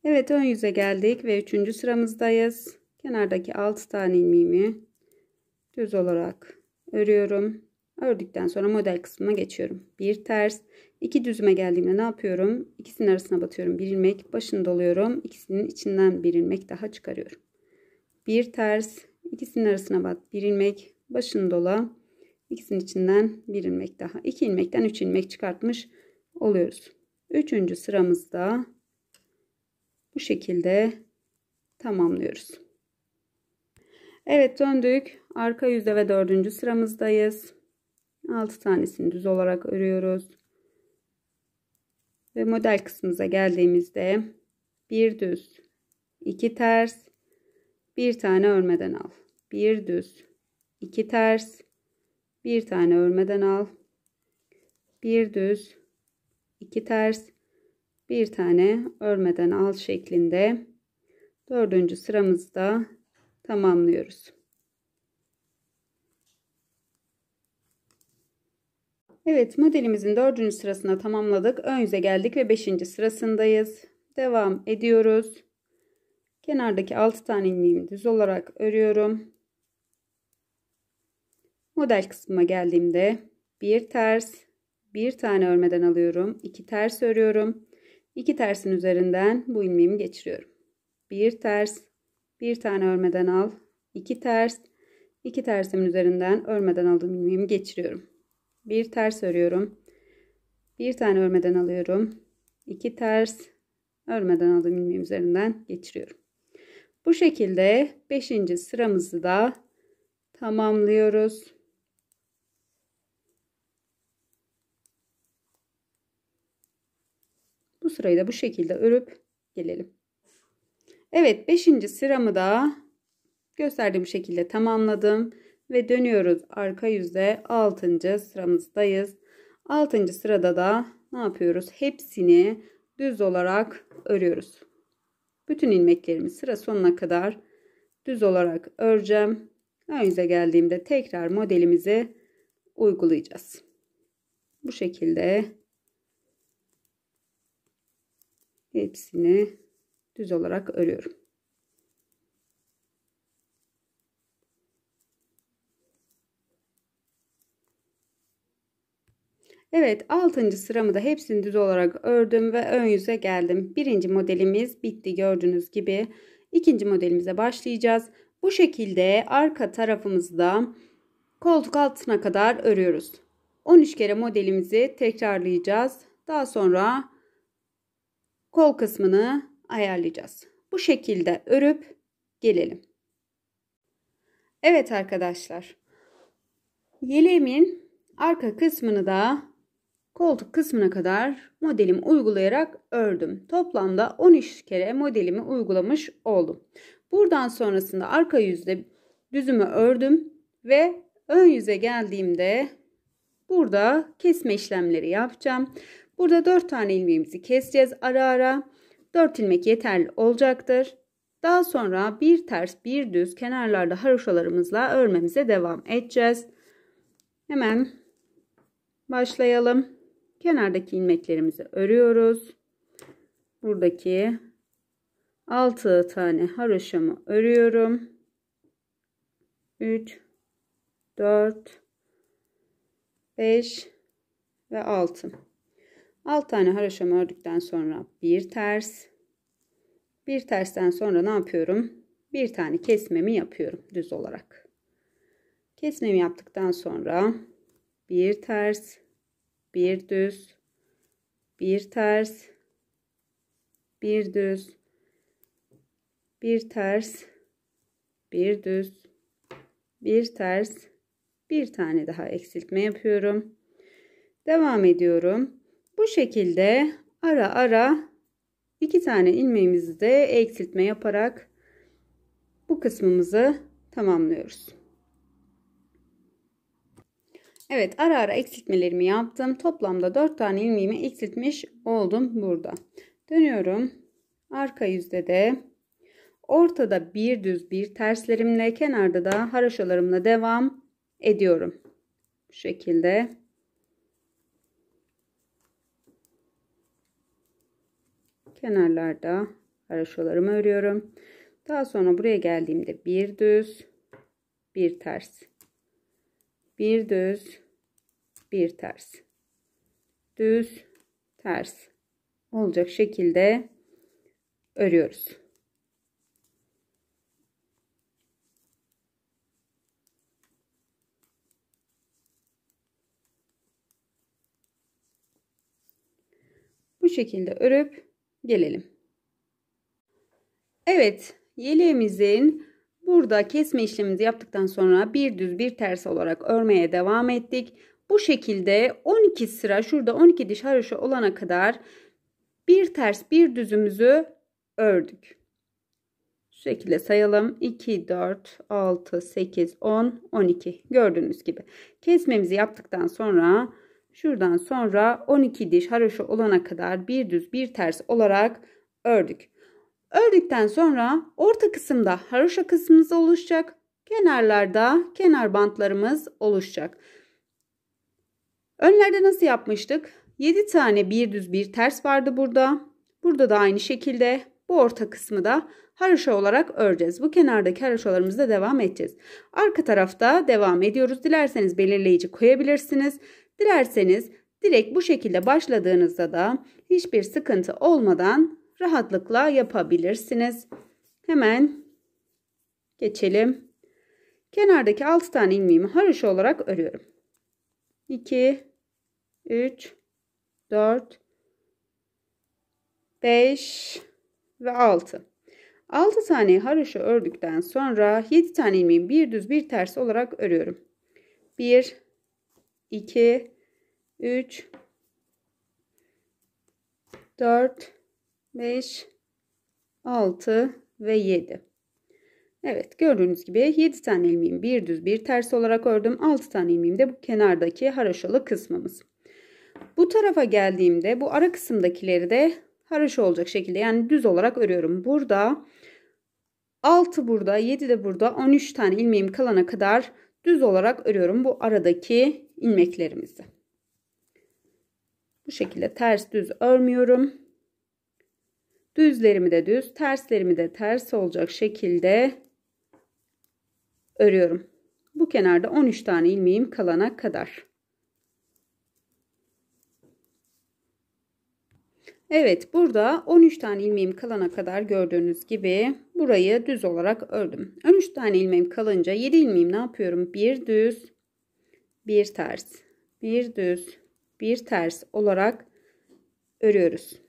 Evet ön yüze geldik ve üçüncü sıramızdayız. Kenardaki 6 tane ilmeğimi düz olarak örüyorum. Ördükten sonra model kısmına geçiyorum. Bir ters, iki düzüme geldiğimde ne yapıyorum? İkisinin arasına batıyorum. Bir ilmek başını doluyorum. İkisinin içinden bir ilmek daha çıkarıyorum. Bir ters, ikisinin arasına bat. Bir ilmek başını dola. İkisinin içinden bir ilmek daha. İki ilmekten üç ilmek çıkartmış oluyoruz. Üçüncü sıramızda bu şekilde tamamlıyoruz. Evet döndük. Arka yüzde ve dördüncü sıramızdayız. 6 tanesini düz olarak örüyoruz. Ve model kısmımıza geldiğimizde bir düz, iki ters, bir tane örmeden al. Bir düz, iki ters, bir tane örmeden al. Bir düz, iki ters, bir tane örmeden al şeklinde dördüncü da tamamlıyoruz. Evet modelimizin dördüncü sırasına tamamladık. Ön yüze geldik ve beşinci sırasındayız. Devam ediyoruz. Kenardaki altı tane ilmeğimi düz olarak örüyorum. Model kısmıma geldiğimde bir ters, bir tane örmeden alıyorum. iki ters örüyorum. iki tersin üzerinden bu ilmeğimi geçiriyorum. Bir ters, bir tane örmeden al. iki ters, iki tersimin üzerinden örmeden aldığım ilmeğimi geçiriyorum bir ters örüyorum. Bir tane örmeden alıyorum. iki ters örmeden aldığım ilmeğim üzerinden geçiriyorum. Bu şekilde 5. sıramızı da tamamlıyoruz. Bu sırayı da bu şekilde örüp gelelim. Evet 5. sıramı da gösterdiğim şekilde tamamladım ve dönüyoruz arka yüzde 6. sıramızdayız. 6. sırada da ne yapıyoruz? Hepsini düz olarak örüyoruz. Bütün ilmeklerimi sıra sonuna kadar düz olarak öreceğim. Ön yüze geldiğimde tekrar modelimizi uygulayacağız. Bu şekilde hepsini düz olarak örüyorum. Evet 6. sıramı da hepsini düz olarak ördüm ve ön yüze geldim. Birinci modelimiz bitti gördüğünüz gibi. İkinci modelimize başlayacağız. Bu şekilde arka tarafımızda koltuk altına kadar örüyoruz. 13 kere modelimizi tekrarlayacağız. Daha sonra kol kısmını ayarlayacağız. Bu şekilde örüp gelelim. Evet arkadaşlar. Yeleğimin arka kısmını da koltuk kısmına kadar modelimi uygulayarak ördüm. Toplamda 13 kere modelimi uygulamış oldum. Buradan sonrasında arka yüzde düzümü ördüm ve ön yüze geldiğimde burada kesme işlemleri yapacağım. Burada 4 tane ilmeğimizi keseceğiz ara ara. 4 ilmek yeterli olacaktır. Daha sonra bir ters bir düz kenarlarda haroşalarımızla örmemize devam edeceğiz. Hemen başlayalım. Kenardaki ilmeklerimizi örüyoruz. Buradaki 6 tane haroşamı örüyorum. 3 4 5 ve 6. 6 tane haroşamı ördükten sonra bir ters. Bir tersten sonra ne yapıyorum? Bir tane kesmemi yapıyorum düz olarak. Kesmemi yaptıktan sonra bir ters bir düz, bir ters, bir düz, bir ters, bir düz, bir ters, bir tane daha eksiltme yapıyorum. Devam ediyorum. Bu şekilde ara ara iki tane ilmeğimizi de eksiltme yaparak bu kısmımızı tamamlıyoruz. Evet ara ara eksiltmelerimi yaptım. Toplamda 4 tane ilmeğimi eksiltmiş oldum burada. Dönüyorum. Arka yüzde de ortada bir düz bir terslerimle kenarda da haroşalarımla devam ediyorum. Bu şekilde. Kenarlarda haroşalarımı örüyorum. Daha sonra buraya geldiğimde bir düz bir ters bir düz bir ters düz ters olacak şekilde örüyoruz. Bu şekilde örüp gelelim. Evet, yeleğimizin Burada kesme işlemimizi yaptıktan sonra bir düz bir ters olarak örmeye devam ettik. Bu şekilde 12 sıra şurada 12 diş haroşa olana kadar bir ters bir düzümüzü ördük. Şu şekilde sayalım. 2, 4, 6, 8, 10, 12. Gördüğünüz gibi. Kesmemizi yaptıktan sonra şuradan sonra 12 diş haroşa olana kadar bir düz bir ters olarak ördük. Ördükten sonra orta kısımda haroşa kısmımız oluşacak. Kenarlarda kenar bantlarımız oluşacak. Önlerde nasıl yapmıştık? 7 tane bir düz bir ters vardı burada. Burada da aynı şekilde bu orta kısmı da haroşa olarak öreceğiz. Bu kenardaki haroşalarımızda devam edeceğiz. Arka tarafta devam ediyoruz. Dilerseniz belirleyici koyabilirsiniz. Dilerseniz direkt bu şekilde başladığınızda da hiçbir sıkıntı olmadan rahatlıkla yapabilirsiniz. Hemen geçelim. Kenardaki 6 tane ilmeğimi haroşa olarak örüyorum. 2 3 4 5 ve 6. 6 tane haroşa ördükten sonra 7 tane ilmeği bir düz bir ters olarak örüyorum. 1 2 3 4 5, 6 ve 7. Evet gördüğünüz gibi 7 tane ilmeğim bir düz bir ters olarak ördüm. 6 tane ilmeğim de bu kenardaki haraşalı kısmımız. Bu tarafa geldiğimde bu ara kısımdakileri de haraşo olacak şekilde yani düz olarak örüyorum. Burada 6 burada 7 de burada 13 tane ilmeğim kalana kadar düz olarak örüyorum bu aradaki ilmeklerimizi. Bu şekilde ters düz örmüyorum. Düzlerimi de düz, terslerimi de ters olacak şekilde örüyorum. Bu kenarda 13 tane ilmeğim kalana kadar. Evet burada 13 tane ilmeğim kalana kadar gördüğünüz gibi burayı düz olarak ördüm. 13 tane ilmeğim kalınca 7 ilmeğim ne yapıyorum? Bir düz, bir ters, bir düz, bir ters olarak örüyoruz.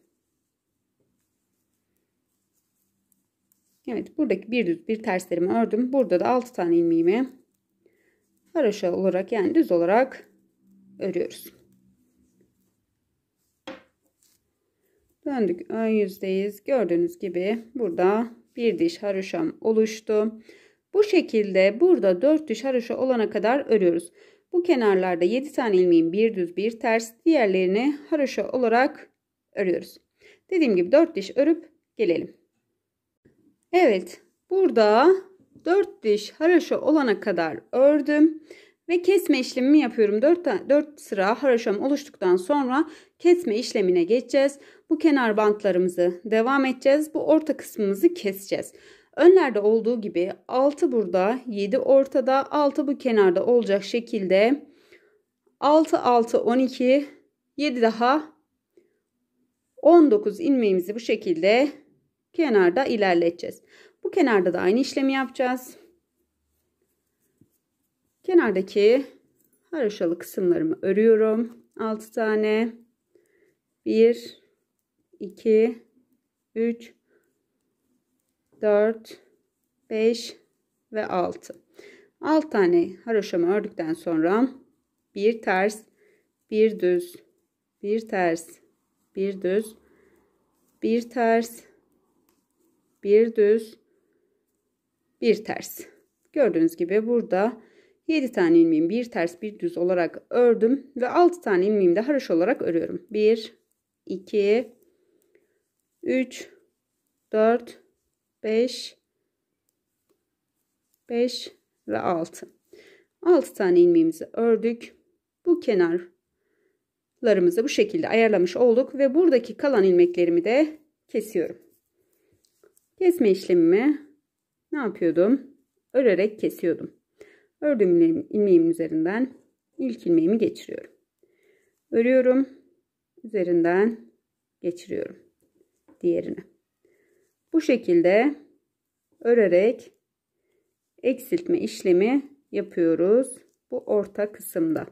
Evet buradaki bir düz bir terslerimi ördüm. Burada da 6 tane ilmeğimi haroşa olarak yani düz olarak örüyoruz. Döndük ön yüzdeyiz. Gördüğünüz gibi burada bir diş haroşam oluştu. Bu şekilde burada 4 diş haroşa olana kadar örüyoruz. Bu kenarlarda 7 tane ilmeğin bir düz bir ters diğerlerini haroşa olarak örüyoruz. Dediğim gibi 4 diş örüp gelelim. Evet burada 4 diş haroşa olana kadar ördüm ve kesme işlemimi yapıyorum. 4, 4 sıra haroşam oluştuktan sonra kesme işlemine geçeceğiz. Bu kenar bantlarımızı devam edeceğiz. Bu orta kısmımızı keseceğiz. Önlerde olduğu gibi 6 burada, 7 ortada, 6 bu kenarda olacak şekilde 6 6 12 7 daha 19 ilmeğimizi bu şekilde kenarda ilerleteceğiz. Bu kenarda da aynı işlemi yapacağız. Kenardaki haroşalı kısımlarımı örüyorum. 6 tane. 1 2 3 4 5 ve 6. 6 tane haroşamı ördükten sonra bir ters, bir düz, bir ters, bir düz, bir ters, bir düz, bir ters. Gördüğünüz gibi burada 7 tane ilmeğim bir ters bir düz olarak ördüm ve 6 tane ilmeğimi de haroşa olarak örüyorum. 1 2 3 4 5 5 ve 6. 6 tane ilmeğimizi ördük. Bu kenarlarımızı bu şekilde ayarlamış olduk ve buradaki kalan ilmeklerimi de kesiyorum. Kesme işlemimi ne yapıyordum? Örerek kesiyordum. Ördüğüm ilmeğimin üzerinden ilk ilmeğimi geçiriyorum. Örüyorum. Üzerinden geçiriyorum. diğerini. Bu şekilde örerek eksiltme işlemi yapıyoruz. Bu orta kısımda.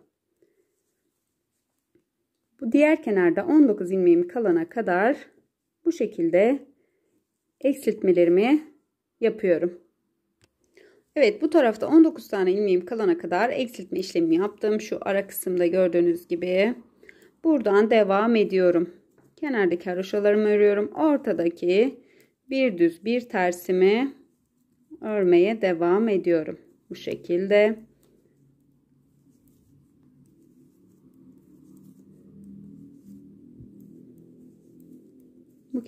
Bu diğer kenarda 19 ilmeğim kalana kadar bu şekilde eksiltmelerimi yapıyorum. Evet bu tarafta 19 tane ilmeğim kalana kadar eksiltme işlemi yaptım. Şu ara kısımda gördüğünüz gibi. Buradan devam ediyorum. Kenardaki haroşalarımı örüyorum. Ortadaki bir düz bir tersimi örmeye devam ediyorum. Bu şekilde.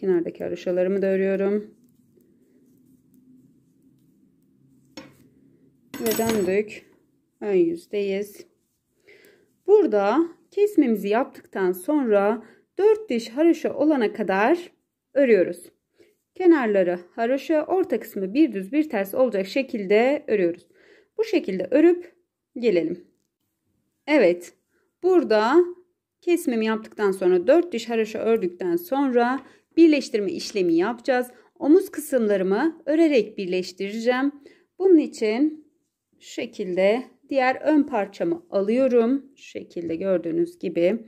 Kenardaki haroşalarımı da örüyorum. Ve döndük. Ön yüzdeyiz. Burada kesmemizi yaptıktan sonra 4 diş haroşa olana kadar örüyoruz. Kenarları haroşa, orta kısmı bir düz bir ters olacak şekilde örüyoruz. Bu şekilde örüp gelelim. Evet. Burada kesmemi yaptıktan sonra 4 diş haroşa ördükten sonra birleştirme işlemi yapacağız. Omuz kısımlarımı örerek birleştireceğim. Bunun için şu şekilde diğer ön parçamı alıyorum. Şu şekilde gördüğünüz gibi.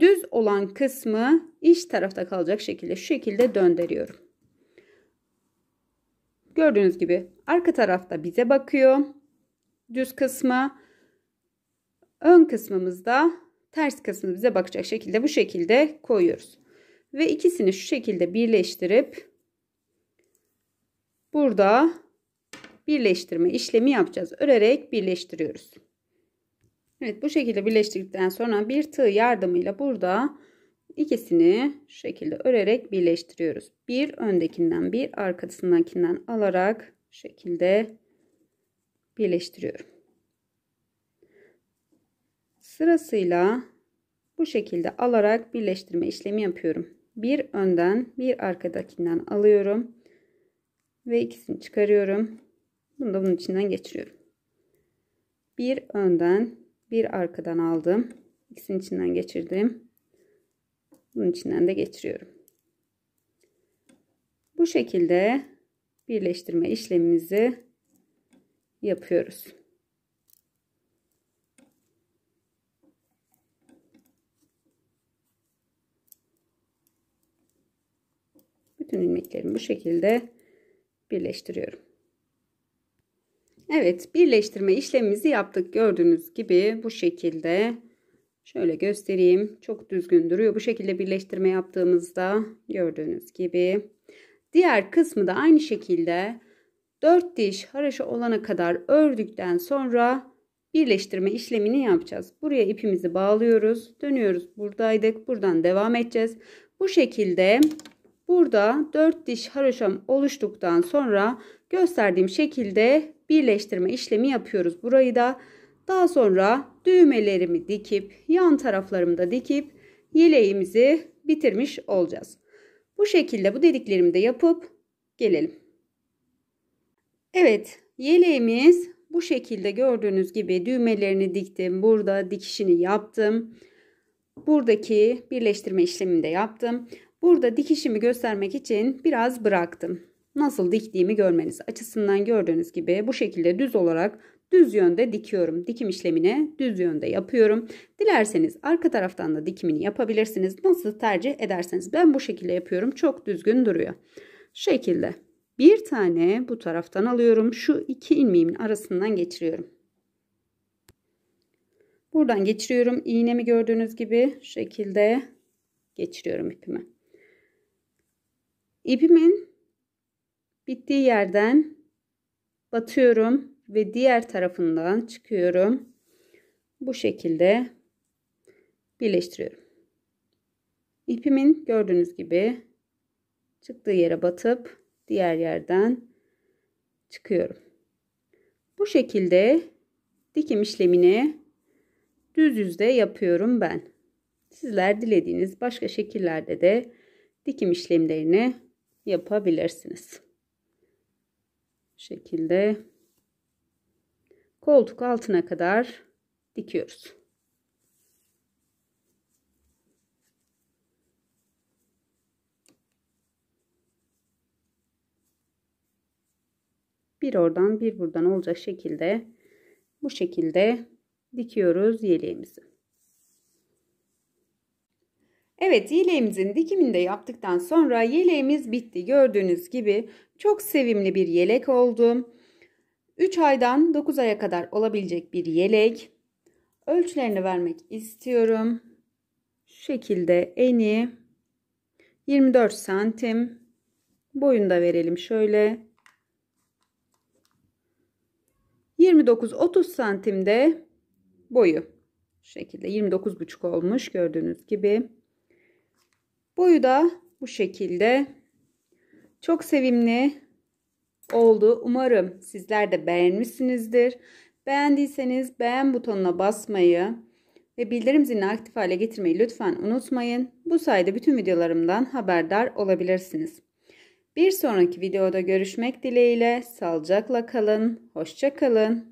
Düz olan kısmı iç tarafta kalacak şekilde şu şekilde döndürüyorum. Gördüğünüz gibi arka tarafta bize bakıyor. Düz kısmı. Ön kısmımızda ters kısmı bize bakacak şekilde bu şekilde koyuyoruz. Ve ikisini şu şekilde birleştirip burada birleştirme işlemi yapacağız. Örerek birleştiriyoruz. Evet bu şekilde birleştirdikten sonra bir tığ yardımıyla burada ikisini şu şekilde örerek birleştiriyoruz. Bir öndekinden bir arkasındakinden alarak şekilde birleştiriyorum. Sırasıyla bu şekilde alarak birleştirme işlemi yapıyorum bir önden bir arkadakinden alıyorum ve ikisini çıkarıyorum. Bunu da bunun içinden geçiriyorum. Bir önden bir arkadan aldım. İkisinin içinden geçirdim. Bunun içinden de geçiriyorum. Bu şekilde birleştirme işlemimizi yapıyoruz. bütün ilmeklerimi bu şekilde birleştiriyorum. Evet birleştirme işlemimizi yaptık. Gördüğünüz gibi bu şekilde şöyle göstereyim. Çok düzgün duruyor. Bu şekilde birleştirme yaptığımızda gördüğünüz gibi. Diğer kısmı da aynı şekilde 4 diş haraşo olana kadar ördükten sonra birleştirme işlemini yapacağız. Buraya ipimizi bağlıyoruz. Dönüyoruz. Buradaydık. Buradan devam edeceğiz. Bu şekilde Burada 4 diş haroşam oluştuktan sonra gösterdiğim şekilde birleştirme işlemi yapıyoruz burayı da. Daha sonra düğmelerimi dikip yan taraflarımı da dikip yeleğimizi bitirmiş olacağız. Bu şekilde bu dediklerimi de yapıp gelelim. Evet yeleğimiz bu şekilde gördüğünüz gibi düğmelerini diktim. Burada dikişini yaptım. Buradaki birleştirme işlemini de yaptım. Burada dikişimi göstermek için biraz bıraktım. Nasıl diktiğimi görmeniz açısından gördüğünüz gibi bu şekilde düz olarak düz yönde dikiyorum. Dikim işlemini düz yönde yapıyorum. Dilerseniz arka taraftan da dikimini yapabilirsiniz. Nasıl tercih ederseniz ben bu şekilde yapıyorum. Çok düzgün duruyor. şekilde bir tane bu taraftan alıyorum. Şu iki ilmeğimin arasından geçiriyorum. Buradan geçiriyorum. İğnemi gördüğünüz gibi şekilde geçiriyorum ipimi. İpimin bittiği yerden batıyorum ve diğer tarafından çıkıyorum. Bu şekilde birleştiriyorum. İpimin gördüğünüz gibi çıktığı yere batıp diğer yerden çıkıyorum. Bu şekilde dikim işlemini düz yüzde yapıyorum ben. Sizler dilediğiniz başka şekillerde de dikim işlemlerini yapabilirsiniz. Bu şekilde koltuk altına kadar dikiyoruz. Bir oradan bir buradan olacak şekilde bu şekilde dikiyoruz yeleğimizi. Evet yeleğimizin dikiminde yaptıktan sonra yeleğimiz bitti. Gördüğünüz gibi çok sevimli bir yelek oldu. 3 aydan 9 aya kadar olabilecek bir yelek. Ölçülerini vermek istiyorum. Şu şekilde eni 24 santim. boyunda verelim şöyle. 29-30 santimde boyu. Şu şekilde 29,5 olmuş gördüğünüz gibi. Boyu da bu şekilde. Çok sevimli oldu. Umarım sizler de beğenmişsinizdir. Beğendiyseniz beğen butonuna basmayı ve bildirim zilini aktif hale getirmeyi lütfen unutmayın. Bu sayede bütün videolarımdan haberdar olabilirsiniz. Bir sonraki videoda görüşmek dileğiyle. Sağlıcakla kalın. Hoşçakalın.